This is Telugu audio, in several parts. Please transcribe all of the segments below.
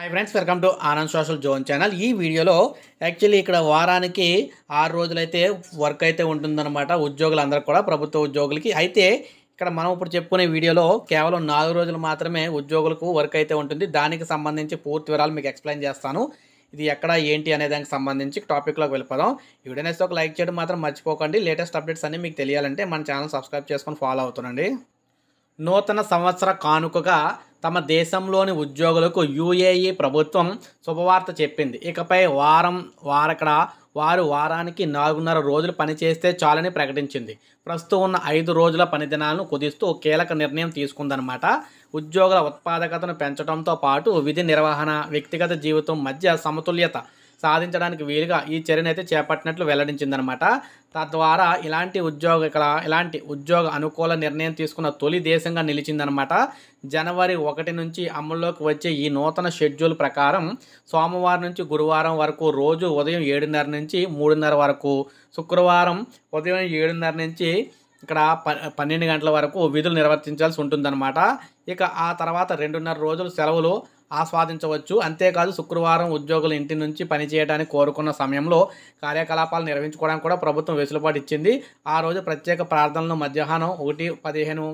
hi friends welcome to Anand social zone channel ఈ వీడియోలో యాక్చువల్లీ ఇక్కడ వారానికి ఆరు రోజులైతే వర్క్ అయితే ఉంటుందన్నమాట ఉద్యోగులందరూ కూడా ప్రభుత్వ ఉద్యోగులకి అయితే ఇక్కడ మనం ఇప్పుడు చెప్పుకునే వీడియోలో కేవలం నాలుగు రోజులు మాత్రమే ఉద్యోగులకు వర్క్ అయితే ఉంటుంది దానికి సంబంధించి పూర్తి వివరాలు మీకు ఎక్స్ప్లెయిన్ చేస్తాను ఇది ఎక్కడ ఏంటి అనే దానికి సంబంధించి టాపిక్లోకి వెళ్ళిపోదాం ఈ ఒక లైక్ చేయడం మాత్రం మర్చిపోకండి లేటెస్ట్ అప్డేట్స్ అన్నీ మీకు తెలియాలంటే మన ఛానల్ సబ్స్క్రైబ్ చేసుకొని ఫాలో అవుతుండండి నూతన సంవత్సర కానుకగా తమ దేశంలోని ఉద్యోగులకు యూఏఈ ప్రభుత్వం శుభవార్త చెప్పింది ఇకపై వారం వారక్కడ వారు వారానికి నాలుగున్నర రోజులు పనిచేస్తే చాలని ప్రకటించింది ప్రస్తుతం ఉన్న ఐదు రోజుల పనిదినాలను కుదిస్తూ కీలక నిర్ణయం తీసుకుందనమాట ఉద్యోగుల ఉత్పాదకతను పెంచడంతో పాటు విధి నిర్వహణ వ్యక్తిగత జీవితం మధ్య సమతుల్యత సాధించడానికి వీలుగా ఈ చర్యను అయితే చేపట్టినట్లు వెల్లడించిందనమాట తద్వారా ఇలాంటి ఉద్యోగ ఇక్కడ ఇలాంటి ఉద్యోగ అనుకూల నిర్ణయం తీసుకున్న తొలి దేశంగా నిలిచిందనమాట జనవరి ఒకటి నుంచి అమల్లోకి వచ్చే ఈ నూతన షెడ్యూల్ ప్రకారం సోమవారం నుంచి గురువారం వరకు రోజు ఉదయం ఏడున్నర నుంచి మూడున్నర వరకు శుక్రవారం ఉదయం ఏడున్నర నుంచి ఇక్కడ ప పన్నెండు గంటల వరకు విధులు నిర్వర్తించాల్సి ఉంటుందన్నమాట ఇక ఆ తర్వాత రెండున్నర రోజులు సెలవులు ఆస్వాదించవచ్చు అంతేకాదు శుక్రవారం ఉద్యోగులు ఇంటి నుంచి పనిచేయడానికి కోరుకున్న సమయంలో కార్యకలాపాలు నిర్వహించుకోవడానికి కూడా ప్రభుత్వం వెసులుబాటు ఇచ్చింది ఆ రోజు ప్రత్యేక ప్రార్థనలు మధ్యాహ్నం ఒకటి పదిహేను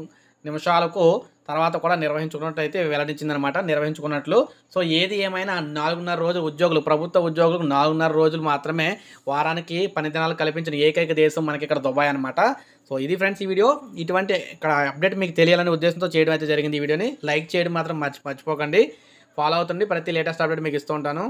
నిమిషాలకు తర్వాత కూడా నిర్వహించుకున్నట్టయితే వెల్లడించిందనమాట నిర్వహించుకున్నట్లు సో ఏది ఏమైనా నాలుగున్నర రోజు ఉద్యోగులు ప్రభుత్వ ఉద్యోగులకు నాలుగున్నర రోజులు మాత్రమే వారానికి పని దినాలు కల్పించిన ఏకైక దేశం మనకి ఇక్కడ దుబాయ్ అనమాట సో ఇది ఫ్రెండ్స్ ఈ వీడియో ఇటువంటి ఇక్కడ అప్డేట్ మీకు తెలియాలనే ఉద్దేశంతో చేయడం అయితే జరిగింది ఈ వీడియోని లైక్ చేయడం మాత్రం మర్చి మర్చిపోకండి ఫాలో అవుతుంది ప్రతి లేటెస్ట్ అప్డేట్ మీకు ఇస్తూ ఉంటాను